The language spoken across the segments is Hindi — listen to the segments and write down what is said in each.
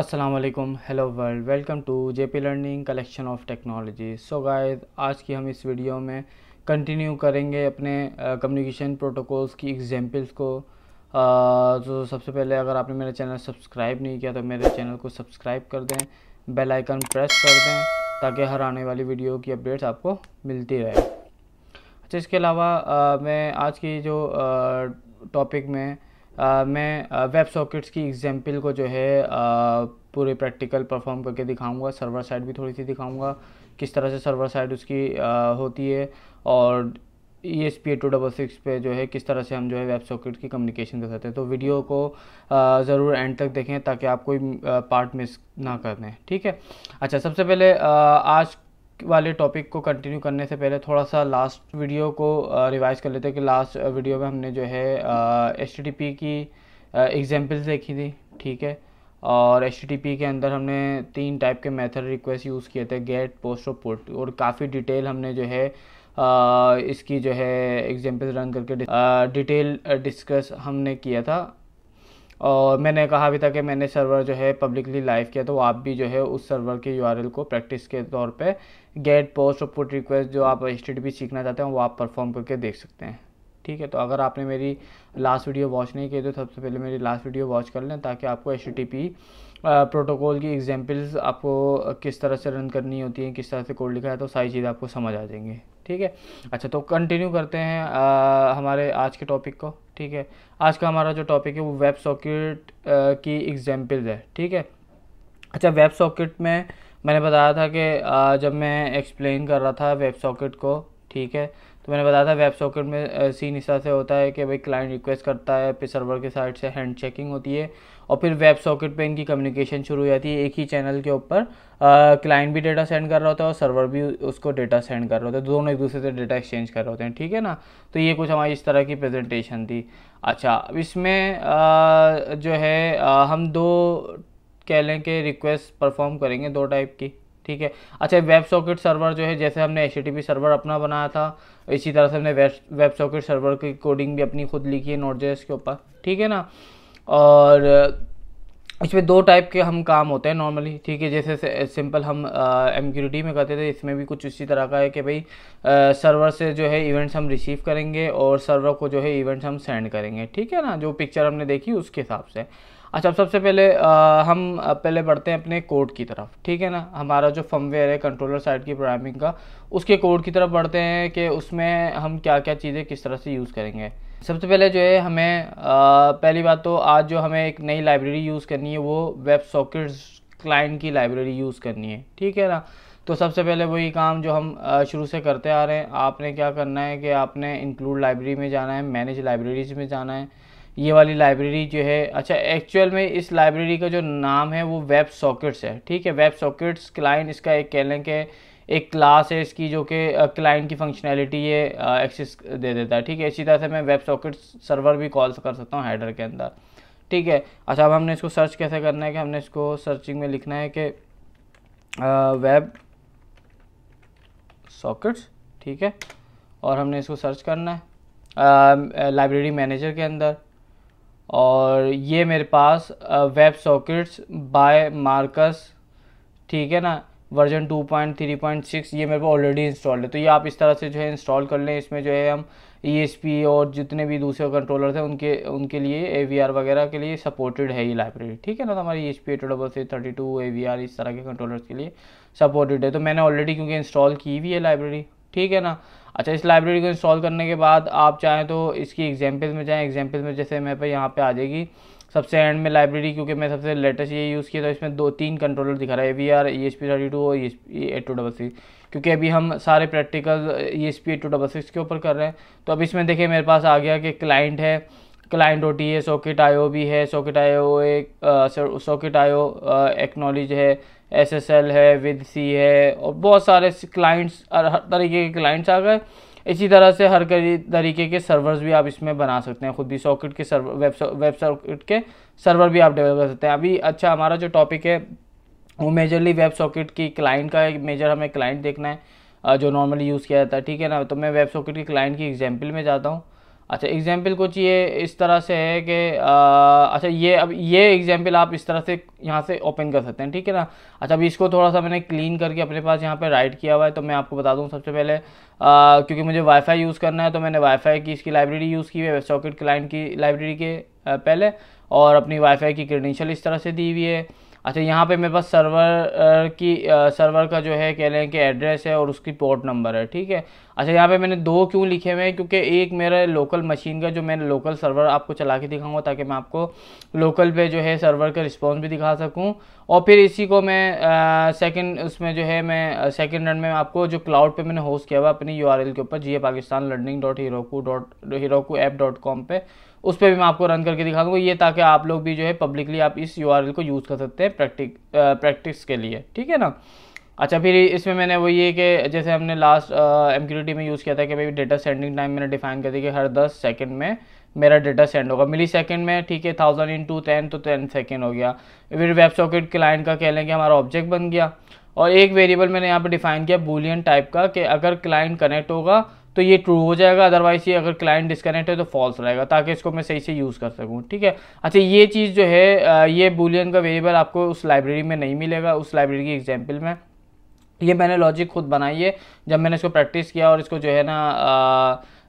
Aslam hello world welcome to J P learning collection of technology so गायद आज की हम इस वीडियो में कंटिन्यू करेंगे अपने कम्युनिकेशन प्रोटोकॉल्स की एग्जांपल्स को तो सबसे पहले अगर आपने मेरा चैनल सब्सक्राइब नहीं किया तो मेरे चैनल को सब्सक्राइब कर दें बेल आइकन प्रेस कर दें ताकि हर आने वाली वीडियो की अपडेट्स आपको मिलती रहे अच्छा इसके अलावा मैं आज की जो टॉपिक में आ, मैं वेब सॉकेट्स की एग्जाम्पल को जो है आ, पूरे प्रैक्टिकल परफॉर्म करके दिखाऊंगा सर्वर साइड भी थोड़ी सी दिखाऊंगा किस तरह से सर्वर साइड उसकी आ, होती है और E S P two double six पे जो है किस तरह से हम जो है वेब सॉकेट की कम्युनिकेशन कर सकते हैं तो वीडियो को ज़रूर एंड तक देखें ताकि आप कोई पार्ट मिस ना कर दें ठीक है अच्छा सबसे पहले आज वाले टॉपिक को कंटिन्यू करने से पहले थोड़ा सा लास्ट वीडियो को रिवाइज uh, कर लेते हैं कि लास्ट वीडियो uh, में हमने जो है एच uh, की एग्जाम्पल्स देखी थी ठीक है और एच के अंदर हमने तीन टाइप के मेथड रिक्वेस्ट यूज़ किए थे गेट पोस्ट और पुट और काफ़ी डिटेल हमने जो है आ, इसकी जो है एग्जाम्पल्स रन करके डिटेल डिस्कस हमने किया था और मैंने कहा अभी था कि मैंने सर्वर जो है पब्लिकली लाइव किया तो आप भी जो है उस सर्वर के यू को प्रैक्टिस के तौर पे गेट पोस्ट और पुट रिक्वेस्ट जो आप एच सीखना चाहते हैं वो आप परफॉर्म करके देख सकते हैं ठीक है तो अगर आपने मेरी लास्ट वीडियो वॉच नहीं की तो सबसे पहले मेरी लास्ट वीडियो वॉच कर लें ताकि आपको एच प्रोटोकॉल की एग्जाम्पल्स आपको किस तरह से रन करनी होती हैं किस तरह से कोड लिखा है तो सारी चीज़ें आपको समझ आ जाएंगी ठीक है अच्छा तो कंटिन्यू करते हैं हमारे आज के टॉपिक को ठीक है आज का हमारा जो टॉपिक है वो वेब सॉकेट की एग्जाम्पल है ठीक है अच्छा वेब सॉकेट में मैंने बताया था कि जब मैं एक्सप्लेन कर रहा था वेब सॉकेट को ठीक है तो मैंने बताया था वेब सॉकेट में सीन इस तरह से होता है कि भाई क्लाइंट रिक्वेस्ट करता है फिर सर्वर के साइड से हैंड चेकिंग होती है और फिर वेब सॉकेट पे इनकी कम्युनिकेशन शुरू हो जाती है एक ही चैनल के ऊपर क्लाइंट भी डेटा सेंड कर रहा होता है और सर्वर भी उसको डेटा सेंड कर रहा होता है दोनों एक दूसरे से डेटा एक्सचेंज कर रहे होते हैं ठीक है ना तो ये कुछ हमारी इस तरह की प्रेजेंटेशन थी अच्छा अब इसमें आ, जो है आ, हम दो कह लें कि रिक्वेस्ट परफॉर्म करेंगे दो टाइप की ठीक है अच्छा वेब सॉकेट सर्वर जो है जैसे हमने एच सर्वर अपना बनाया था इसी तरह से हमने वेब सॉकेट सर्वर की कोडिंग भी अपनी खुद लिखी है नोट के ऊपर ठीक है ना और इसमें दो टाइप के हम काम होते हैं नॉर्मली ठीक है जैसे सिंपल हम एम में करते थे इसमें भी कुछ इसी तरह का है कि भाई सर्वर से जो है इवेंट्स हम रिसीव करेंगे और सर्वर को जो है इवेंट्स हम सेंड करेंगे ठीक है ना जो पिक्चर हमने देखी उसके हिसाब से अच्छा अब सबसे पहले आ, हम पहले बढ़ते हैं अपने कोड की तरफ ठीक है ना हमारा जो फमवेयर है कंट्रोलर साइड की प्रोग्रामिंग का उसके कोड की तरफ बढ़ते हैं कि उसमें हम क्या क्या चीज़ें किस तरह से यूज़ करेंगे सबसे पहले जो है हमें आ, पहली बात तो आज जो हमें एक नई लाइब्रेरी यूज़ करनी है वो वेब सॉकेट्स क्लाइंट की लाइब्रेरी यूज़ करनी है ठीक है ना तो सबसे पहले वही काम जो हम शुरू से करते आ रहे हैं आपने क्या करना है कि आपने इंक्लूड लाइब्रेरी में जाना है मैनेज लाइब्रेरीज में जाना है ये वाली लाइब्रेरी जो है अच्छा एक्चुअल में इस लाइब्रेरी का जो नाम है वो वेब सॉकेट्स है ठीक है वेब सॉकेट्स क्लाइंट इसका एक कह लें कि एक क्लास है इसकी जो कि क्लाइंट की फंक्शनैलिटी ये एक्सेस दे देता है ठीक है इसी तरह से मैं वेब सॉकेट सर्वर भी कॉल कर सकता हूँ हैडर के अंदर ठीक है अच्छा अब हमने इसको सर्च कैसे करना है कि हमने इसको सर्चिंग में लिखना है कि वेब सॉकेट्स ठीक है और हमने इसको सर्च करना है लाइब्रेरी मैनेजर के अंदर और ये मेरे पास वेब सॉकेट्स बाय मार्कस ठीक है ना वर्जन 2.3.6 ये मेरे को ऑलरेडी इंस्टॉल है तो ये आप इस तरह से जो है इंस्टॉल कर लें इसमें जो है हम ई e और जितने भी दूसरे कंट्रोलर हैं उनके उनके लिए ए वगैरह के लिए सपोर्टेड है ये लाइब्रेरी ठीक है ना तो हमारी E S P double thirty two A इस तरह के कंट्रोलर्स के लिए सपोर्टेड है तो मैंने ऑलरेडी क्योंकि इंस्टॉल की हुई है लाइब्रेरी ठीक है ना अच्छा इस लाइब्रेरी को इंस्टॉल करने के बाद आप चाहें तो इसकी एग्जाम्पल में जाएँ एग्जाम्पल में जैसे मेरे पे यहाँ पे आ जाएगी सबसे एंड में लाइब्रेरी क्योंकि मैं सबसे लेटेस्ट ये यूज़ किया था इसमें दो तीन कंट्रोलर दिखा रहा है A V R E S P thirty two और एट टू डबल सिक्स क्योंकि अभी हम सारे practical E S P eight two double six के ऊपर कर रहे हैं तो अब इसमें देखिए मेरे पास आ गया कि क्लाइंट है क्लाइंट ओ टी है सॉकेट आयो भी है सॉकेट आयो एक सॉकेट आयो एक्नोलिज है एस एस एल है विद सी है और बहुत सारे क्लाइंट्स हर तरीके के क्लाइंट्स आ गए इसी तरह से हर तरीके के सर्वर्स भी आप इसमें बना सकते हैं खुद भी सॉकेट के सर्वर वेब सॉकेट के सर्वर भी आप डेवलप कर सकते हैं अभी अच्छा हमारा जो टॉपिक है वो मेजरली वेब सॉकेट की क्लाइंट का एक मेजर हमें क्लाइंट देखना है जो नॉर्मली यूज़ किया जाता है ठीक है ना तो मैं वेब सॉकेट की क्लाइंट की एग्जाम्पल में जाता हूँ अच्छा एग्जाम्पल कुछ ये इस तरह से है कि अच्छा ये अब ये एग्जाम्पल आप इस तरह से यहाँ से ओपन कर सकते हैं ठीक है ना अच्छा अभी इसको थोड़ा सा मैंने क्लीन करके अपने पास यहाँ पे राइट किया हुआ है तो मैं आपको बता दूँ सबसे पहले आ, क्योंकि मुझे वाईफाई यूज़ करना है तो मैंने वाईफाई की इसकी लाइब्रेरी यूज़ की हुई है वेब सॉकेट क्लाइंट की लाइब्रेरी के पहले और अपनी वाईफाई की क्रेडेंशियल इस तरह से दी हुई है अच्छा यहाँ पे मेरे पास सर्वर की सर्वर का जो है कह लें कि एड्रेस है और उसकी पोर्ट नंबर है ठीक है अच्छा यहाँ पे मैंने दो क्यों लिखे हुए हैं क्योंकि एक मेरा लोकल मशीन का जो मैं लोकल सर्वर आपको चला के दिखाऊंगा ताकि मैं आपको लोकल पे जो है सर्वर का रिस्पॉन्स भी दिखा सकूँ और फिर इसी को मैं सेकंड उसमें जो है मैं सेकंड रन में आपको जो क्लाउड पे मैंने होस्ट किया हुआ अपनी यू के ऊपर जी Pakistan learning dot Heroku dot Heroku app dot com पर उस पर भी मैं आपको रन करके दिखा दूँगा ये ताकि आप लोग भी जो है पब्लिकली आप इस यू को यूज़ कर सकते हैं प्रैक्टिक प्रैक्टिस के लिए ठीक है ना अच्छा फिर इसमें मैंने वो ये कि जैसे हमने लास्ट एम में यूज़ किया था कि भाई डेटा सेंडिंग टाइम मैंने डिफाइन कर दी कि हर दस सेकेंड में मेरा डेटा सेंड होगा मिली सेकेंड में ठीक है थाउजेंड इन टू टेन तो टेन सेकेंड हो गया फिर वेब सॉकेट क्लाइंट का कह लें कि हमारा ऑब्जेक्ट बन गया और एक वेरिएबल मैंने यहाँ पे डिफाइन किया बुलियन टाइप का कि अगर क्लाइंट कनेक्ट होगा तो ये ट्रू हो जाएगा अदरवाइज ये अगर क्लाइंट डिस्कनेक्ट है तो फॉल्स रहेगा ताकि इसको मैं सही से यूज़ कर सकूँ ठीक है अच्छा ये चीज़ जो है ये बुलियन का वेरिएबल आपको उस लाइब्रेरी में नहीं मिलेगा उस लाइब्रेरी की एग्जाम्पल में ये मैंने लॉजिक खुद बनाई है जब मैंने इसको प्रैक्टिस किया और इसको जो है ना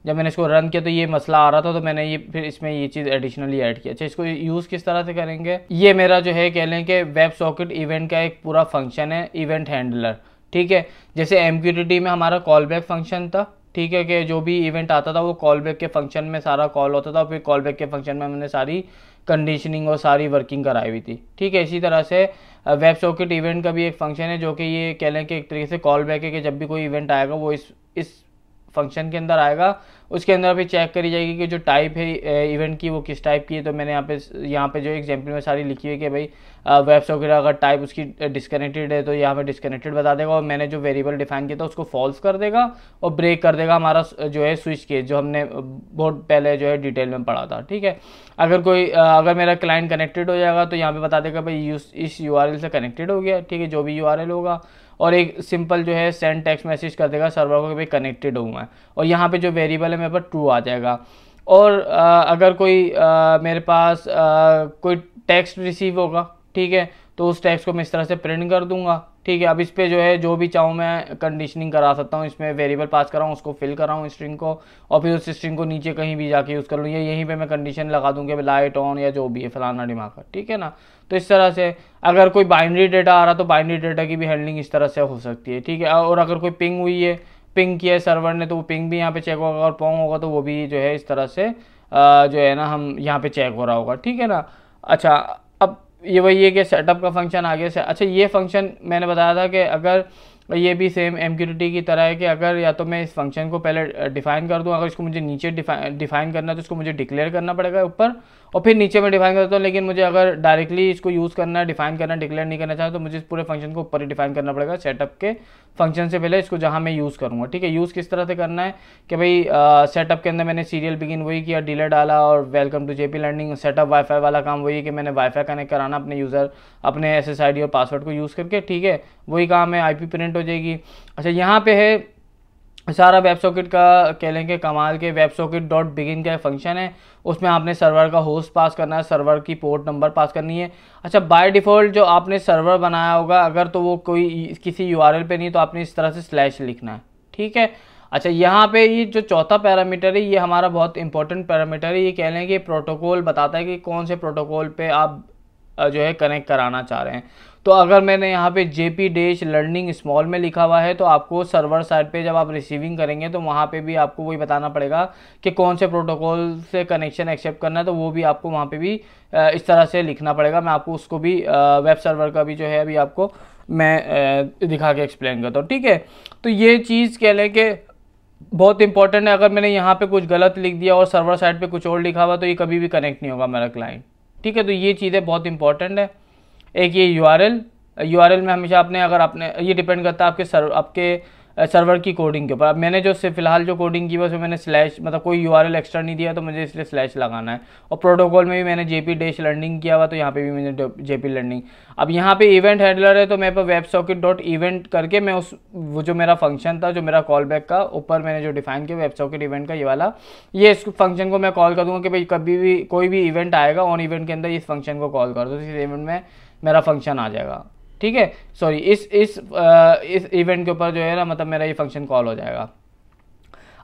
जब मैंने इसको रन किया तो ये मसला आ रहा था तो मैंने ये फिर इसमें ये चीज़ एडिशनली ऐड किया अच्छा इसको यूज़ किस तरह से करेंगे ये मेरा जो है कह लें कि वेब सॉकेट इवेंट का एक पूरा फंक्शन है इवेंट हैंडलर ठीक है जैसे एम में हमारा कॉल बैक फंक्शन था ठीक है कि जो भी इवेंट आता था वो कॉल बैक के फंक्शन में सारा कॉल होता था फिर कॉल बैक के फंक्शन में हमने सारी कंडीशनिंग और सारी वर्किंग कराई हुई थी ठीक है इसी तरह से वेब सॉकेट इवेंट का भी एक फंक्शन है जो कि ये कह लें कि एक तरीके से कॉल बैक है कि जब भी कोई इवेंट आएगा वो इस इस फंक्शन के अंदर आएगा उसके अंदर भी चेक करी जाएगी कि जो टाइप है इवेंट की वो किस टाइप की है तो मैंने यहाँ पे यहाँ पे जो एग्जाम्पल में सारी लिखी हुई कि भाई वेब सॉकेट अगर टाइप उसकी डिस्कनेक्टेड है तो यहाँ पे डिस्कनेक्टेड बता देगा और मैंने जो वेरिएबल डिफाइन किया था उसको फॉल्स कर देगा और ब्रेक कर देगा हमारा जो है स्विच केस जो हमने बहुत पहले जो है डिटेल में पढ़ा था ठीक है अगर कोई अगर मेरा क्लाइंट कनेक्टेड हो जाएगा तो यहाँ पर बता देगा भाई इस यू से कनेक्टेड हो गया ठीक है जो भी यू होगा और एक सिंपल जो है सेंड टेक्स्ट मैसेज कर देगा सर्वर को कि भाई कनेक्टेड हूँ मैं और यहाँ पे जो वेरिएबल है मेरे पास ट्रू आ जाएगा और आ, अगर कोई आ, मेरे पास आ, कोई टेक्स्ट रिसीव होगा ठीक है तो उस टैक्स को मैं इस तरह से प्रिंट कर दूंगा ठीक है अब इस पर जो है जो भी चाहूँ मैं कंडीशनिंग करा सकता हूँ इसमें वेरिएबल पास कराऊँ उसको फिल कराऊँ स्ट्रिंग को और फिर उस स्ट्रिंग को नीचे कहीं भी जाके यूज़ कर लूँ या यहीं पे मैं कंडीशन लगा दूँ कि लाइट ऑन या जो भी है फलाना दिमाग ठीक है ना तो इस तरह से अगर कोई बाइनरी डेटा आ रहा तो बाइनरी डेटा की भी हैंडलिंग इस तरह से हो सकती है ठीक है और अगर कोई पिंग हुई है पिंग किया है सर्वर ने तो वो पिंग भी यहाँ पे चेक होगा और पोंग होगा तो वो भी जो है इस तरह से जो है ना हम यहाँ पे चेक हो रहा होगा ठीक है ना अच्छा ये वही है कि सेटअप का फंक्शन आगे से अच्छा ये फंक्शन मैंने बताया था कि अगर ये भी सेम एम की तरह है कि अगर या तो मैं इस फंक्शन को पहले डिफ़ाइन कर दूँ अगर इसको मुझे नीचे डिफाइन करना है तो इसको मुझे डिक्लेयर करना पड़ेगा ऊपर और फिर नीचे मैं डिफाइन कर देता हूँ लेकिन मुझे अगर डायरेक्टली इसको यूज़ करना है डिफाइन करना डिक्लेयर नहीं करना चाहता तो मुझे इस पूरे फंक्शन को ऊपर ही डिफाइन करना पड़ेगा सेटअप के फंक्शन से पहले इसको जहाँ मैं यूज़ करूँगा ठीक है यूज़ किस तरह से करना है कि भाई सेटअप के अंदर मैंने सीरियल बिगिन वही किया डीलर डाला और welcome to J P learning setup wifi वाला काम वही कि मैंने वाईफाई कनेक्ट कराना अपने यूज़र अपने एस और पासवर्ड को यूज़ करके ठीक है वही काम है आई प्रिंट हो जाएगी अच्छा यहाँ पर है सारा वेब सॉकेट का कह लेंगे कमाल के वेब सॉकेट डॉट बिगिन का फंक्शन है उसमें आपने सर्वर का होस्ट पास करना है सर्वर की पोर्ट नंबर पास करनी है अच्छा बाय डिफ़ॉल्ट जो आपने सर्वर बनाया होगा अगर तो वो कोई किसी यू पे नहीं तो आपने इस तरह से स्लैश लिखना है ठीक है अच्छा यहाँ पे ये जो चौथा पैरामीटर है ये हमारा बहुत इंपॉर्टेंट पैरामीटर है ये कह लें कि प्रोटोकॉल बताता है कि कौन से प्रोटोकॉल पर आप जो है कनेक्ट कराना चाह रहे हैं तो अगर मैंने यहाँ पे J P dash learning small में लिखा हुआ है तो आपको सर्वर साइड पे जब आप रिसीविंग करेंगे तो वहाँ पे भी आपको वही बताना पड़ेगा कि कौन से प्रोटोकॉल से कनेक्शन एक्सेप्ट करना है तो वो भी आपको वहाँ पे भी इस तरह से लिखना पड़ेगा मैं आपको उसको भी वेब सर्वर का भी जो है अभी आपको मैं दिखा के एक्सप्लेन करता हूँ ठीक है तो ये चीज़ कह लें कि बहुत इंपॉर्टेंट है अगर मैंने यहाँ पे कुछ गलत लिख दिया और सर्वर साइड पे कुछ और लिखा हुआ तो ये कभी भी कनेक्ट नहीं होगा मेरा क्लाइंट ठीक है तो ये चीज़ें बहुत इंपॉर्टेंट है एक ये U R L U R L में हमेशा आपने अगर आपने ये डिपेंड करता है आपके सर्व आपके सर्वर की कोडिंग के ऊपर अब मैंने जो से फिलहाल जो कोडिंग की उसमें मैंने स्लैश मतलब कोई यू एक्स्ट्रा नहीं दिया तो मुझे इसलिए स्लैश लगाना है और प्रोटोकॉल में भी मैंने जे पी डैश लर्निंग किया हुआ तो यहाँ पे भी मैंने जे पी लर्निंग अब यहाँ पे इवेंट हैंडलर है तो मेरे पर वेब सॉकेट डॉट इवेंट करके मैं उस वो जो मेरा फंक्शन था जो मेरा कॉल बैक का ऊपर मैंने जो डिफाइन किया वेब सॉकेट इवेंट का ये वाला ये इस फंक्शन को मैं कॉल कर दूँगा कि भाई कभी भी कोई भी इवेंट आएगा ऑन इवेंट के अंदर इस फंक्शन को कॉल कर दो तो इस इवेंट में मेरा फंक्शन आ जाएगा ठीक है सॉरी इस इस आ, इस इवेंट के ऊपर जो है ना मतलब मेरा ये फंक्शन कॉल हो जाएगा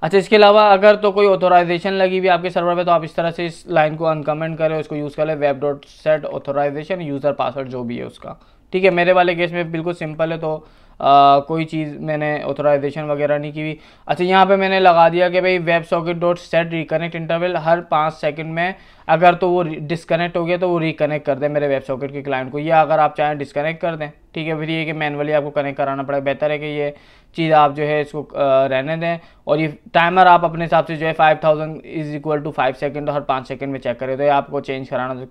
अच्छा इसके अलावा अगर तो कोई ऑथोराइजेशन लगी हुई आपके सर्वर पे तो आप इस तरह से इस लाइन को अनकमेंट करें उसको यूज़ लें web dot set authorization user password जो भी है उसका ठीक है मेरे वाले केस में बिल्कुल सिंपल है तो आ, कोई चीज़ मैंने ऑथोराइजेशन वगैरह नहीं की हुई अच्छा यहाँ पे मैंने लगा दिया कि भाई web socket dot set reconnect interval हर पाँच सेकंड में अगर तो वो डिसकनेक्ट हो गया तो वो रिकनेक्ट कर दें मेरे वेब सॉकेट के क्लाइंट को या अगर आप चाहें डिसकनेक्ट कर दें ठीक है फिर ये कि मैनुअली आपको कनेक्ट कराना पड़ेगा बेहतर है कि ये चीज़ आप जो है इसको रहने दें और ये टाइमर आप अपने हिसाब से जो है five thousand is equal to five second हर पाँच सेकेंड में चेक करें तो ये आपको चेंज कराना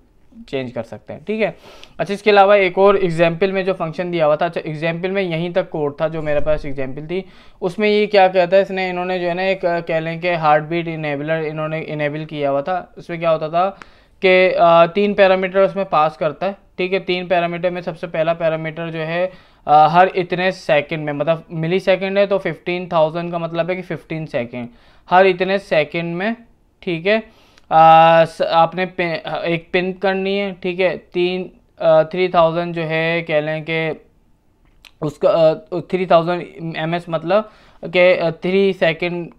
चेंज कर सकते हैं ठीक है अच्छा इसके अलावा एक और एग्जाम्पल में जो फंक्शन दिया हुआ था अच्छा एग्जाम्पल में यहीं तक कोड था जो मेरे पास एग्जाम्पल थी उसमें ये क्या कहता है इसने इन्होंने जो है ना एक कह लें कि हार्ट बीट इनेबलर इन्होंने इनेबल किया हुआ था उसमें क्या होता था कि तीन पैरामीटर उसमें पास करता है ठीक है तीन पैरामीटर में सबसे पहला पैरामीटर जो है आ, हर इतने सेकेंड में मतलब मिली सेकेंड है तो फिफ्टीन थाउजेंड का मतलब है कि फिफ्टीन सेकेंड हर इतने सेकेंड में ठीक है आपने पिन, एक पिन करनी है ठीक है तीन थ्री थाउजेंड जो है कह लें कि उसका थ्री थाउजेंड एम एस मतलब के थ्री सेकेंड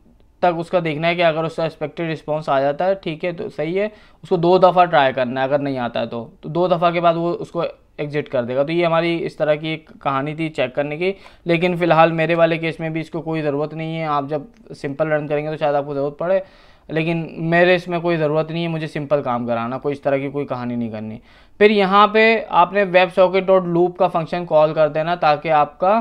तक उसका देखना है कि अगर उसका एक्सपेक्टेड रिस्पॉन्स आ जाता है ठीक है तो सही है उसको दो दफ़ा ट्राई करना है अगर नहीं आता है तो तो दो दफ़ा के बाद वो उसको एग्जिट कर देगा तो ये हमारी इस तरह की एक कहानी थी चेक करने की लेकिन फ़िलहाल मेरे वाले केस में भी इसको कोई ज़रूरत नहीं है आप जब सिंपल रन करेंगे तो शायद आपको ज़रूरत पड़े लेकिन मेरे इसमें कोई ज़रूरत नहीं है मुझे सिंपल काम कराना कोई इस तरह की कोई कहानी नहीं करनी फिर यहाँ पे आपने वेब सॉकेट डॉट लूप का फंक्शन कॉल कर देना ताकि आपका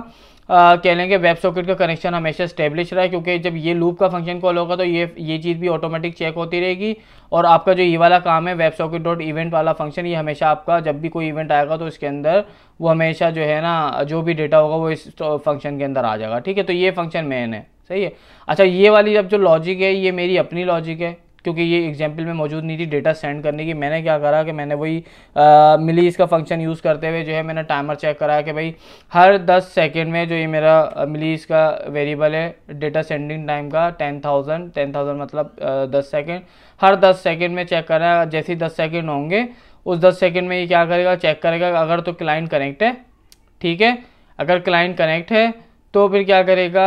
कह लेंगे वेब सॉकेट का कनेक्शन हमेशा स्टेब्लिश रहा क्योंकि जब ये लूप का फंक्शन कॉल होगा तो ये ये चीज़ भी ऑटोमेटिक चेक होती रहेगी और आपका जो ये वाला काम है वेब सॉकेट डॉट इवेंट वाला फंक्शन ये हमेशा आपका जब भी कोई इवेंट आएगा तो इसके अंदर वो हमेशा जो है ना जो भी डेटा होगा वो इस फंक्शन के अंदर आ जाएगा ठीक है तो ये फंक्शन मेन है सही है अच्छा ये वाली अब जो लॉजिक है ये मेरी अपनी लॉजिक है क्योंकि ये एग्जाम्पल में मौजूद नहीं थी डेटा सेंड करने की मैंने क्या करा कि मैंने वही मिली इसका फंक्शन यूज़ करते हुए जो है मैंने टाइमर चेक करा कि भाई हर 10 सेकेंड में जो ये मेरा मिली इसका वेरिएबल है डेटा सेंडिंग टाइम का 10,000 10,000 मतलब दस सेकेंड हर दस सेकेंड में चेक करा जैसे ही दस सेकेंड होंगे उस दस सेकेंड में ये क्या करेगा चेक करेगा अगर तो क्लाइंट कनेक्ट है ठीक है अगर क्लाइंट कनेक्ट है तो फिर क्या करेगा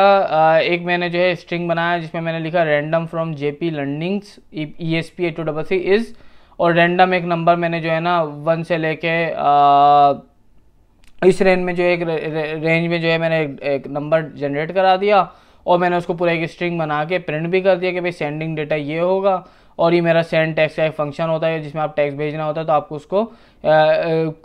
एक मैंने जो है स्ट्रिंग बनाया जिसमें मैंने लिखा random from J P learnings E S P eight two double C is और रैंडम एक नंबर मैंने जो है ना वन से लेके इस रेंज में जो एक रेंज में जो है मैंने एक नंबर जनरेट करा दिया और मैंने उसको पूरा एक स्ट्रिंग बना के प्रिंट भी कर दिया कि भाई सेंडिंग डेटा ये होगा और ये मेरा सेंड टैक्स का एक फंक्शन होता है जिसमें आप टैक्स भेजना होता है तो आपको उसको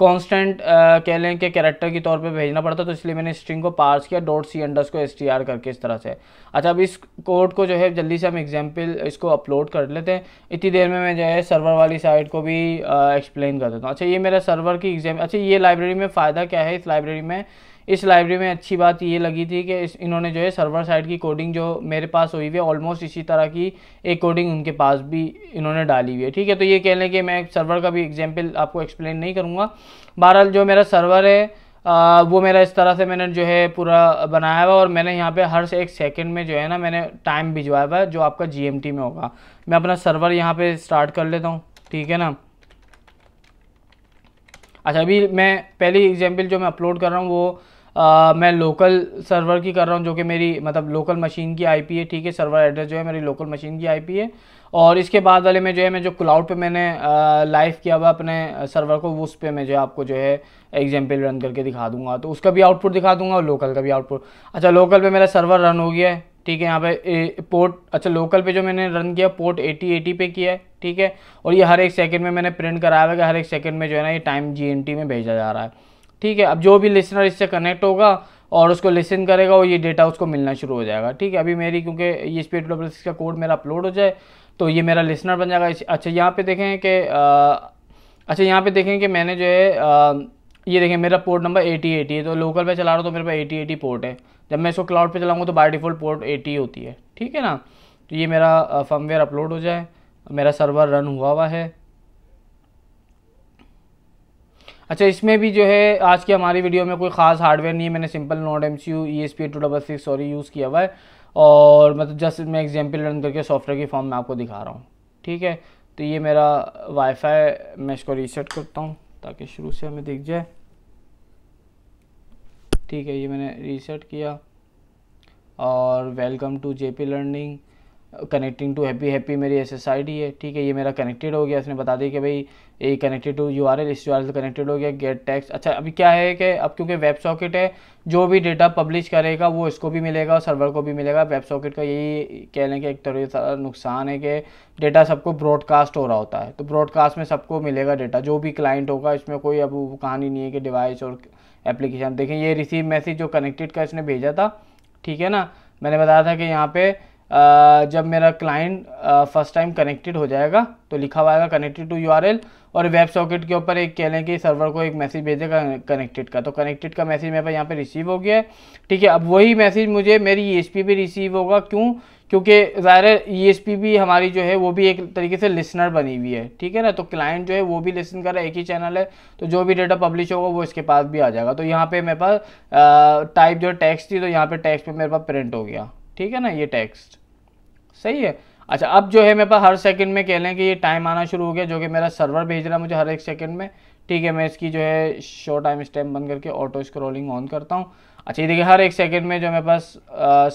कांस्टेंट कह लें कि कैरेक्टर के तौर पे भेजना पड़ता है तो इसलिए मैंने स्ट्रिंग को पार्स किया डॉट सी अंडर्स को एस टी आर करके इस तरह से अच्छा अब इस कोड को जो है जल्दी से हम एग्जाम्पल इसको अपलोड कर लेते हैं इतनी देर में मैं जो है सर्वर वाली साइड को भी एक्सप्लेन कर देता हूँ अच्छा ये मेरा सर्वर की एग्जाम अच्छा ये लाइब्रेरी में फ़ायदा क्या है इस लाइब्रेरी में इस लाइब्रेरी में अच्छी बात ये लगी थी कि इस इन्होंने जो है सर्वर साइड की कोडिंग जो मेरे पास हुई हुई है ऑलमोस्ट इसी तरह की एक कोडिंग उनके पास भी इन्होंने डाली हुई है ठीक है तो ये कह लें कि मैं सर्वर का भी एग्जाम्पल आपको एक्सप्लेन नहीं करूँगा बहरहाल जो मेरा सर्वर है आ, वो मेरा इस तरह से मैंने जो है पूरा बनाया हुआ और मैंने यहाँ पे हर से एक सेकंड में जो है ना मैंने टाइम भिजवाया हुआ है जो आपका जीएमटी में होगा मैं अपना सर्वर यहाँ पे स्टार्ट कर लेता हूँ ठीक है ना अच्छा अभी मैं पहली एग्जाम्पल जो मैं अपलोड कर रहा हूँ वो आ, मैं लोकल सर्वर की कर रहा हूँ जो कि मेरी मतलब लोकल मशीन की आईपी है ठीक है सर्वर एड्रेस जो है मेरी लोकल मशीन की आईपी है और इसके बाद वाले में जो है मैं जो क्लाउड पे मैंने लाइव किया हुआ अपने सर्वर को उस पे मैं जो है आपको जो है एग्जाम्पल रन करके दिखा दूंगा तो उसका भी आउटपुट दिखा दूंगा और लोकल का भी आउटपुट अच्छा लोकल पे मेरा सर्वर रन हो गया है ठीक है यहाँ पे पोर्ट अच्छा लोकल पे जो मैंने रन किया पोर्ट एटी एटी पे किया है ठीक है और ये हर एक सेकंड में मैंने प्रिंट कराया हुआ है हर एक सेकंड में जो है ना ये टाइम जी में भेजा जा रहा है ठीक है अब जो भी लिसनर इससे कनेक्ट होगा और उसको लिसन करेगा और ये डेटा उसको मिलना शुरू हो जाएगा ठीक है अभी मेरी क्योंकि ये स्पीड डब्ल्यू का कोड मेरा अपलोड हो जाए तो ये मेरा लिसनर बन जाएगा अच्छा यहाँ पे देखें कि अच्छा यहाँ पे देखें कि मैंने जो है ये देखें मेरा पोर्ट नंबर एटी एटी है तो लोकल पर चला रहा हूँ तो मेरे पास एटी एटी पोर्ट है जब मैं इसको क्लाउड पर चलाऊँगा तो बाय डिफ़ॉल्ट पोर्ट एटी होती है ठीक है ना तो ये मेरा फर्मवेयर अपलोड हो जाए मेरा सर्वर रन हुआ हुआ है अच्छा इसमें भी जो है आज की हमारी वीडियो में कोई ख़ास हार्डवेयर नहीं है मैंने simple note M C U E S P two double six sorry use किया हुआ है और मतलब जस्ट मैं एग्जाम्पल रन करके सॉफ्टवेयर की फॉर्म में आपको दिखा रहा हूँ ठीक है तो ये मेरा वाईफाई मैं इसको रीसेट करता हूँ ताकि शुरू से हमें दिख जाए ठीक है ये मैंने रीसेट किया और welcome to J P learning connecting to happy happy मेरी एस एस आई डी है ठीक है ये मेरा कनेक्टेड हो गया इसने बता दिया कि भाई ये connected to U R L इस यू आर एल कनेक्टेड हो गया गेट टैक्स अच्छा अभी क्या है कि अब क्योंकि वेब सॉकेट है जो भी डेटा पब्लिश करेगा वो इसको भी मिलेगा और सर्वर को भी मिलेगा वेब सॉकेट का यही कह लें कि एक तरह का नुकसान है कि डेटा सबको ब्रॉडकास्ट हो रहा होता है तो ब्रॉडकास्ट में सबको मिलेगा डेटा जो भी क्लाइंट होगा इसमें कोई अब कहानी नहीं है कि डिवाइस और एप्लीकेशन देखें ये रिसीव मैसेज जो कनेक्टेड का इसने भेजा था ठीक है ना मैंने बताया था कि यहाँ पे जब मेरा क्लाइंट फर्स्ट टाइम कनेक्टेड हो जाएगा तो लिखा हुआ आएगा कनेक्टेड टू यू और वेब सॉकेट के ऊपर एक कह लें कि सर्वर को एक मैसेज भेजेगा कनेक्टेड का तो कनेक्टेड का मैसेज मेरे पास यहाँ पे रिसीव हो गया है ठीक है अब वही मैसेज मुझे मेरी ई पी पे रिसीव होगा क्यों क्योंकि ज़ाहिर ई पी e भी हमारी जो है वो भी एक तरीके से लिसनर बनी हुई है ठीक है ना तो क्लाइंट जो है वो भी लिसन कर रहा है एक ही चैनल है तो जो भी डेटा पब्लिश होगा वो इसके पास भी आ जाएगा तो यहाँ पे मेरे पास टाइप जो टैक्स थी तो यहाँ पे टैक्स पे मेरे पास प्रिंट हो गया ठीक है ना ये टैक्स सही है अच्छा अब जो है मेरे पास हर सेकंड में कह लें कि ये टाइम आना शुरू हो गया जो कि मेरा सर्वर भेज रहा है मुझे हर एक सेकंड में ठीक है मैं इसकी जो है शो टाइम स्टैम्प बंद करके ऑटो स्क्रॉलिंग ऑन करता हूँ अच्छा ये देखिए हर एक सेकंड में जो मेरे पास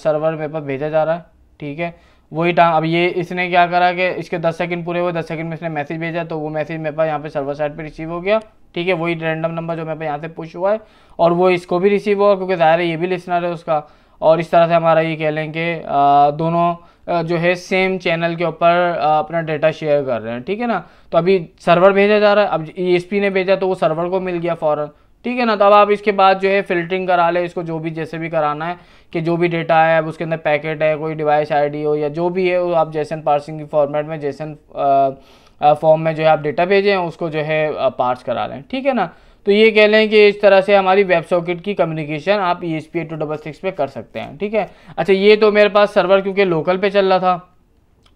सर्वर मेरे पास भेजा जा रहा है ठीक है वही टाइम अब ये इसने क्या करा कि इसके दस सेकेंड पूरे हुए दस सेकेंड में इसने मैसेज भेजा तो वो मैसेज मेरे पास यहाँ पे सर्वर साइड पर रिसीव हो गया ठीक है वही रैंडम नंबर जो मेरे पास यहाँ से पुश हुआ है और वो इसको भी रिसीव हुआ क्योंकि ज़ाहिर है ये भी लिसनर है उसका और इस तरह से हमारा ये कह लें कि दोनों जो है सेम चैनल के ऊपर अपना डेटा शेयर कर रहे हैं ठीक है ना तो अभी सर्वर भेजा जा रहा है अब ई ने भेजा तो वो सर्वर को मिल गया फ़ौरन ठीक है ना तो अब आप इसके बाद जो है फिल्टरिंग करा ले इसको जो भी जैसे भी कराना है कि जो भी डेटा है अब उसके अंदर पैकेट है कोई डिवाइस आईडी हो या जो भी है वो आप जैसे पार्सिंग की फॉर्मेट में जैसन फॉर्म में जो है आप डेटा भेजें उसको जो है पार्स करा लें ठीक है ना तो ये कह लें कि इस तरह से हमारी वेब सॉकेट की कम्युनिकेशन आप E S P two double six पे कर सकते हैं ठीक है अच्छा ये तो मेरे पास सर्वर क्योंकि लोकल पे चल रहा था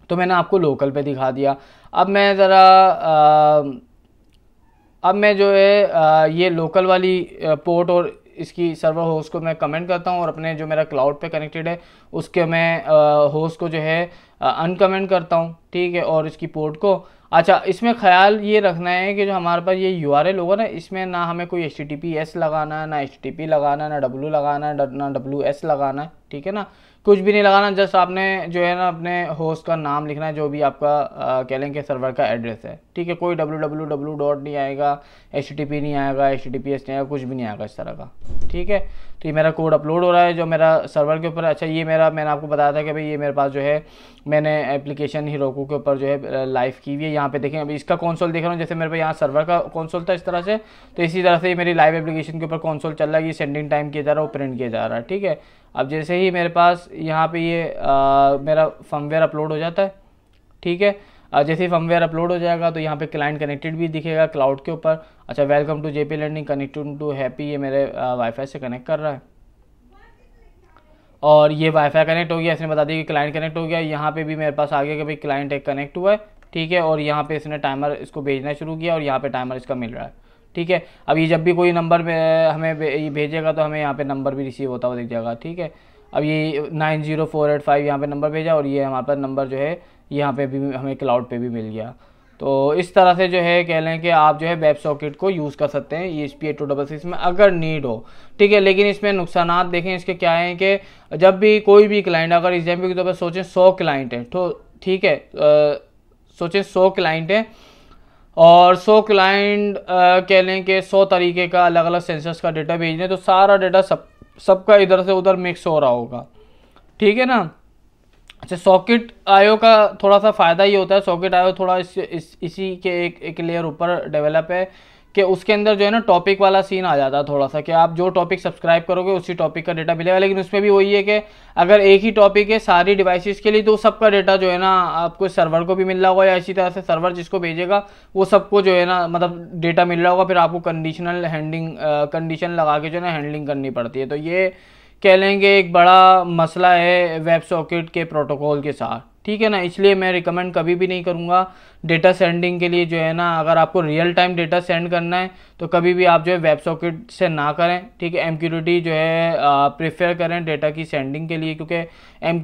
तो मैंने आपको लोकल पे दिखा दिया अब मैं ज़रा अब मैं जो है आ, ये लोकल वाली पोर्ट और इसकी सर्वर होस्ट को मैं कमेंट करता हूँ और अपने जो मेरा क्लाउड पे कनेक्टेड है उसके मैं होस्ट को जो है अनकमेंट करता हूँ ठीक है और इसकी पोर्ट को अच्छा इसमें ख्याल ये रखना है कि जो हमारे पास ये यू आर एल होगा ना इसमें ना हमें कोई H T T P S लगाना है ना एच टी पी लगाना है ना डब्लू लगाना है ना डब्लू एस लगाना है ठीक है ना कुछ भी नहीं लगाना जस्ट आपने जो है ना अपने होस्ट का नाम लिखना है जो भी आपका कह लें कि सर्वर का एड्रेस है ठीक है कोई डब्ल्यू डब्ल्यू डब्ल्यू डॉट नहीं आएगा एच टी पी नहीं आएगा एच टी पी एस नहीं आएगा कुछ भी नहीं आएगा इस तरह का ठीक है तो ये मेरा कोड अपलोड हो रहा है जो मेरा सर्वर के ऊपर अच्छा ये मेरा मैंने आपको बताया था कि भाई ये मेरे पास जो है मैंने एप्लीकेशन हीरोको के ऊपर जो है लाइव की हुई है यहाँ पे देखें अभी इसका कौनसोल देख रहा हूँ जैसे मेरे पास यहाँ सर्वर का कौनसोल था इस तरह से तो इसी तरह से मेरी लाइव एप्लीकेशन के ऊपर कौनसोल चल रहा है ये सेंडिंग टाइम किया जा रहा है प्रिंट किया जा रहा है ठीक है अब जैसे ही मेरे पास यहाँ पर ये मेरा फर्मवेयर अपलोड हो जाता है ठीक है जैसे ही फर्मवेयर अपलोड हो जाएगा तो यहाँ पे क्लाइंट कनेक्टेड भी दिखेगा क्लाउड के ऊपर अच्छा welcome to P learning connected to happy ये मेरे वाईफाई से कनेक्ट कर रहा है और ये वाईफाई कनेक्ट हो गया इसने बता दिया कि क्लाइंट कनेक्ट हो गया यहाँ पे भी मेरे पास आ गया कि भाई क्लाइंट एक कनेक्ट हुआ है ठीक है और यहाँ पे इसने टाइमर इसको भेजना शुरू किया और यहाँ पे टाइमर इसका मिल रहा है ठीक है अब ये जब भी कोई नंबर हमें भेजेगा तो हमें यहाँ पे नंबर भी रिसीव होता हुआ दिख जाएगा ठीक है अब ये nine zero four eight five यहाँ पर नंबर भेजा और ये हमारे पास नंबर जो है यहाँ पे भी हमें क्लाउड पे भी मिल गया तो इस तरह से जो है कह लें कि आप जो है वेब सॉकेट को यूज़ कर सकते हैं E S P two double six में अगर नीड हो ठीक है लेकिन इसमें नुकसान देखें इसके क्या हैं कि जब भी कोई भी क्लाइंट अगर एग्जाम्पल के तौर पर सोचें सौ क्लाइंट हैं तो ठीक है सोचें सौ क्लाइंट हैं और सौ क्लाइंट कह लें कि सौ तरीके का अलग अलग सेंसर्स का डेटा भेज दें तो सारा डेटा सब सबका इधर से उधर मिक्स हो रहा होगा ठीक है ना अच्छा सॉकेट आयो का थोड़ा सा फ़ायदा ये होता है सॉकेट आयो थोड़ा इस, इस इसी के एक एक लेयर ऊपर डेवलप है कि उसके अंदर जो है ना टॉपिक वाला सीन आ जाता है थोड़ा सा कि आप जो टॉपिक सब्सक्राइब करोगे उसी टॉपिक का डेटा मिलेगा लेकिन उसमें भी वही है कि अगर एक ही टॉपिक है सारी डिवाइसेस के लिए तो सबका डेटा जो है ना आपको सर्वर को भी मिल रहा होगा या इसी तरह से सर्वर जिसको भेजेगा वो सबको जो है ना मतलब डेटा मिल रहा होगा फिर आपको कंडीशनल हैंडलिंग कंडीशन लगा के जो है ना हैंडलिंग करनी पड़ती है तो ये कह लेंगे एक बड़ा मसला है वेब सॉकेट के प्रोटोकॉल के साथ ठीक है ना इसलिए मैं रिकमेंड कभी भी नहीं करूँगा डेटा सेंडिंग के लिए जो है ना अगर आपको रियल टाइम डेटा सेंड करना है तो कभी भी आप जो है वेब सॉकेट से ना करें ठीक है एम जो है प्रेफर करें डेटा की सेंडिंग के लिए क्योंकि एम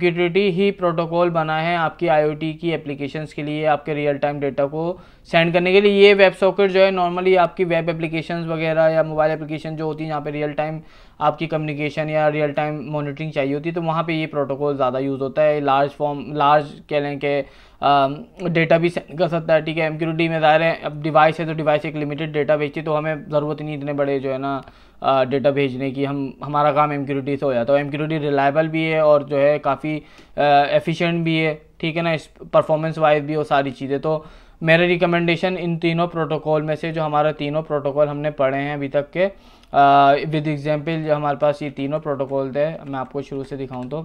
ही प्रोटोकॉल बना है आपकी आई की एप्लीकेशन के लिए आपके रियल टाइम डेटा को सेंड करने के लिए ये वेब सॉकेट जो है नॉर्मली आपकी वेब एप्लीकेशन वगैरह या मोबाइल एप्लीकेशन जो होती है यहाँ पर रियल टाइम आपकी कम्युनिकेशन या रियल टाइम मॉनिटरिंग चाहिए होती है तो वहाँ पे ये प्रोटोकॉल ज़्यादा यूज़ होता है लार्ज फॉर्म लार्ज कह लें कि डेटा भी सेंड कर सकता है ठीक है एम क्यू डी में ज़ाहिर है अब डिवाइस है तो डिवाइस एक लिमिटेड डेटा भेजती है तो हमें ज़रूरत नहीं इतने बड़े जो है ना डेटा भेजने की हम हमारा काम एम क्यू डी से हो जाता है एम क्यू डी रिलायबल भी है और जो है काफ़ी एफिशिएंट भी है ठीक है ना इस परफॉर्मेंस वाइज भी और सारी चीज़ें तो मेरे रिकमेंडेशन इन तीनों प्रोटोकॉल में से जो हमारे तीनों प्रोटोकॉल हमने पढ़े हैं अभी तक के विद एग्जाम्पल जो हमारे पास ये तीनों प्रोटोकॉल थे मैं आपको शुरू से दिखाऊँ तो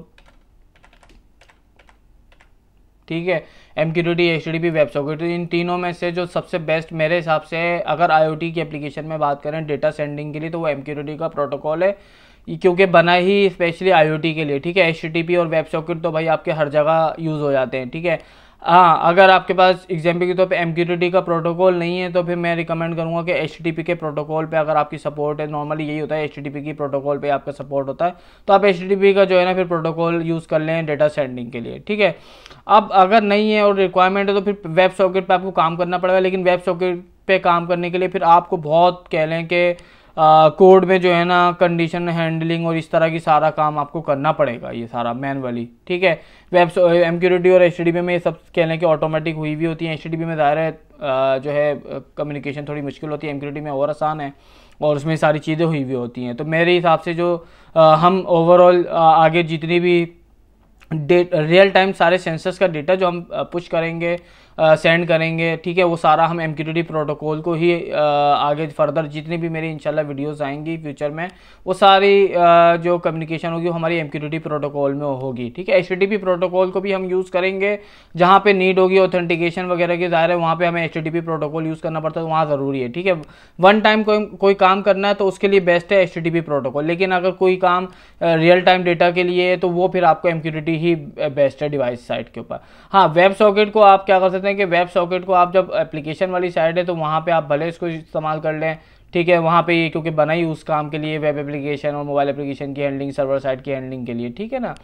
ठीक है M Q T H D P web socket इन तीनों में से जो सबसे बेस्ट मेरे हिसाब से अगर आई ओ टी की एप्लीकेशन में बात करें डेटा सेंडिंग के लिए तो वो एम क्यू डी का प्रोटोकॉल है क्योंकि बना ही स्पेशली आई ओ टी के लिए ठीक है एच टी पी और वेब सॉकेट तो भाई आपके हर जगह यूज़ हो जाते हैं ठीक है हाँ अगर आपके पास एग्जाम्पल के तौर पर एम का प्रोटोकॉल नहीं है तो फिर मैं रिकमेंड करूँगा कि एच के प्रोटोकॉल पे अगर आपकी सपोर्ट है नॉर्मली यही होता है एच की प्रोटोकॉल पे आपका सपोर्ट होता है तो आप एच का जो है ना फिर प्रोटोकॉल यूज़ कर लें डेटा सेंडिंग के लिए ठीक है अब अगर नहीं है और रिक्वायरमेंट है तो फिर वेब सॉकेट पर आपको काम करना पड़ेगा लेकिन वेब सॉकेट पर काम करने के लिए फिर आपको बहुत कह लें कि कोड में जो है ना कंडीशन हैंडलिंग और इस तरह की सारा काम आपको करना पड़ेगा ये सारा मैनुअली ठीक है वेब एम और एच में ये सब कह लें कि ऑटोमेटिक हुई भी होती है एच में ज़ाहिर है जो है कम्युनिकेशन थोड़ी मुश्किल होती है एम में और आसान है और उसमें सारी चीज़ें हुई भी होती हैं तो मेरे हिसाब से जो आ, हम ओवरऑल आगे जितनी भी डेट रियल टाइम सारे सेंसर्स का डेटा जो हम पुश करेंगे सेंड करेंगे ठीक है वो सारा हम एम प्रोटोकॉल को ही आ, आगे फर्दर जितनी भी मेरी इंशाल्लाह वीडियोस आएंगी फ्यूचर में वो सारी आ, जो कम्युनिकेशन होगी वो हमारी एम प्रोटोकॉल में होगी ठीक है एच प्रोटोकॉल को भी हम यूज़ करेंगे जहाँ पर नीड होगी ऑथेंटिकेशन वगैरह की ज़ाहिर है वहाँ पर हमें एच प्रोटोकॉल यूज़ करना पड़ता है वहाँ ज़रूरी है ठीक है वन टाइम कोई कोई काम करना है तो उसके लिए बेस्ट है एच प्रोटोकॉल लेकिन अगर कोई काम रियल टाइम डेटा के लिए तो वो फिर आपको एम ही बेस्ट है डिवाइस साइट के ऊपर हाँ वेब सॉकेट को आप क्या कर सकते हैं हैं कि वेब सॉकेट को आप जब एप्लीकेशन वाली साइड है तो वहाँ पे आप भले इसको इस्तेमाल कर लें ठीक है वहाँ पे ये क्योंकि बना ही उस काम के लिए वेब एप्लीकेशन और मोबाइल एप्लीकेशन की हैंडलिंग सर्वर साइड की हैंडलिंग के लिए ठीक है ना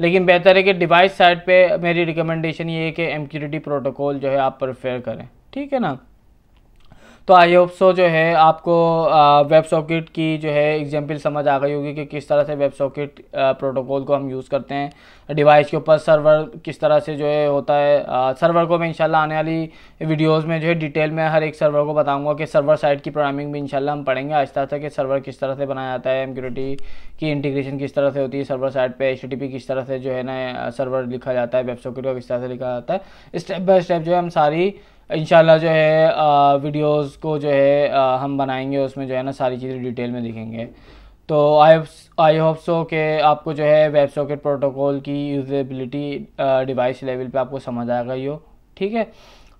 लेकिन बेहतर है कि डिवाइस साइड पर मेरी रिकमेंडेशन ये है कि एम प्रोटोकॉल जो है आप प्रेफेयर करें ठीक है ना तो आई होप सो जो है आपको वेब सॉकेट की जो है एग्जाम्पल समझ आ गई होगी कि किस तरह से वेब सॉकेट प्रोटोकॉल को हम यूज़ करते हैं डिवाइस के ऊपर सर्वर किस तरह से जो है होता है आ, सर्वर को मैं इंशाल्लाह आने वाली वीडियोस में जो है डिटेल में हर एक सर्वर को बताऊंगा कि सर्वर साइड की प्रोग्रामिंग भी इंशाल्लाह हम पढ़ेंगे आज तक कि सर्वर किस तरह से बनाया जाता है एमक्यूरिटी की इंटीग्रेशन किस तरह से होती है सर्वर साइड पर एच किस तरह से जो है ना सर्वर लिखा जाता है वेब सॉकेट को किस तरह से लिखा जाता है स्टेप बाय स्टेप जो है हम सारी इन जो है वीडियोस को जो है आ, हम बनाएंगे उसमें जो है ना सारी चीज़ें डिटेल में दिखेंगे तो आई आई होप सो कि आपको जो है वेब सॉकेट प्रोटोकॉल की यूजेबिलिटी डिवाइस लेवल पे आपको समझ आ गई हो ठीक है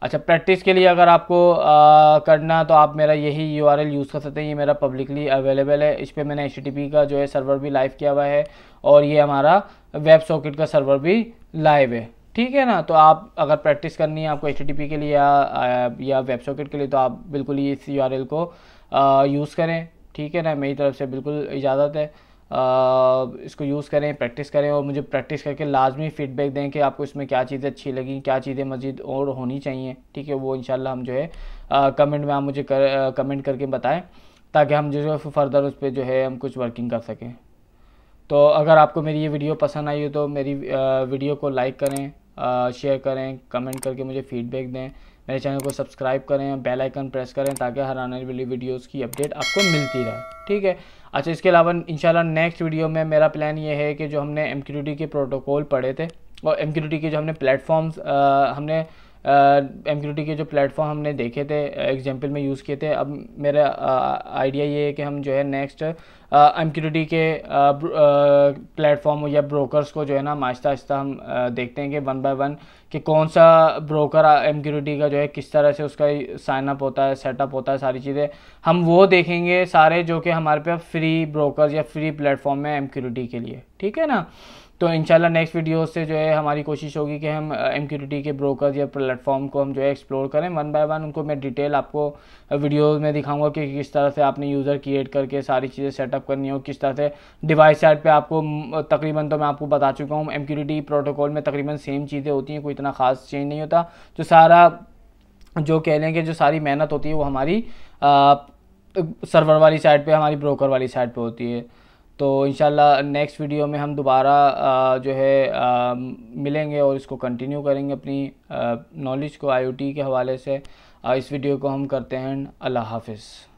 अच्छा प्रैक्टिस के लिए अगर आपको आ, करना तो आप मेरा यही यू आर एल यूज़ कर सकते हैं ये मेरा पब्लिकली अवेलेबल है इस पर मैंने एच का जो है सर्वर भी लाइव किया हुआ है और ये हमारा वेब सॉकेट का सर्वर भी लाइव है ठीक है ना तो आप अगर प्रैक्टिस करनी है आपको एच के लिए या या वेब सॉकेट के लिए तो आप बिल्कुल ही इस यू को यूज़ करें ठीक है ना मेरी तरफ से बिल्कुल इजाज़त है आ, इसको यूज़ करें प्रैक्टिस करें और मुझे प्रैक्टिस करके लाजमी फ़ीडबैक दें कि आपको इसमें क्या चीज़ें अच्छी लगी क्या चीज़ें मज़ीद और होनी चाहिए ठीक है वो इन हम जो है आ, कमेंट में आप मुझे कर, आ, कमेंट करके बताएं ताकि हम जो है फर्दर उस पर जो है हम कुछ वर्किंग कर सकें तो अगर आपको मेरी ये वीडियो पसंद आई हो तो मेरी वीडियो को लाइक करें शेयर करें कमेंट करके मुझे फीडबैक दें मेरे चैनल को सब्सक्राइब करें बेल आइकन प्रेस करें ताकि हर आने वाली वीडियोस की अपडेट आपको मिलती रहे ठीक है अच्छा इसके अलावा इंशाल्लाह नेक्स्ट वीडियो में मेरा प्लान ये है कि जो हमने एम के प्रोटोकॉल पढ़े थे और एम के जो हमने प्लेटफॉर्म्स हमने एम के जो प्लेटफॉर्म हमने देखे थे एग्जाम्पल में यूज़ किए थे अब मेरा आइडिया ये है कि हम जो है नेक्स्ट एम के प्लेटफॉर्म या ब्रोकर्स को जो है ना हम आहिस्ता आहिस्ता हम आ, देखते हैं कि वन बाय वन कि कौन सा ब्रोकर एम का जो है किस तरह से उसका साइनअप होता है सेटअप होता है सारी चीज़ें हम वो देखेंगे सारे जो कि हमारे पे फ्री ब्रोकर या फ्री प्लेटफॉर्म है एम के लिए ठीक है ना तो इंशाल्लाह नेक्स्ट वीडियो से जो है हमारी कोशिश होगी कि हम एम के ब्रोकर या प्लेटफॉर्म को हम जो है एक्सप्लोर करें वन बाय वन उनको मैं डिटेल आपको वीडियो में दिखाऊंगा कि किस तरह से आपने यूज़र क्रिएट करके सारी चीज़ें सेटअप करनी हो किस तरह से डिवाइस साइड पे आपको तकरीबन तो मैं आपको बता चुका हूँ एम प्रोटोकॉल में तकरीबन सेम चीज़ें होती हैं कोई इतना खास चेंज नहीं होता जो सारा जो कह लें कि जो सारी मेहनत होती है वो हमारी सर्वर वाली साइड पर हमारी ब्रोकर वाली साइड पर होती है तो इन नेक्स्ट वीडियो में हम दोबारा जो है आ, मिलेंगे और इसको कंटिन्यू करेंगे अपनी नॉलेज को आईओटी के हवाले से इस वीडियो को हम करते हैं अल्लाह हाफिज़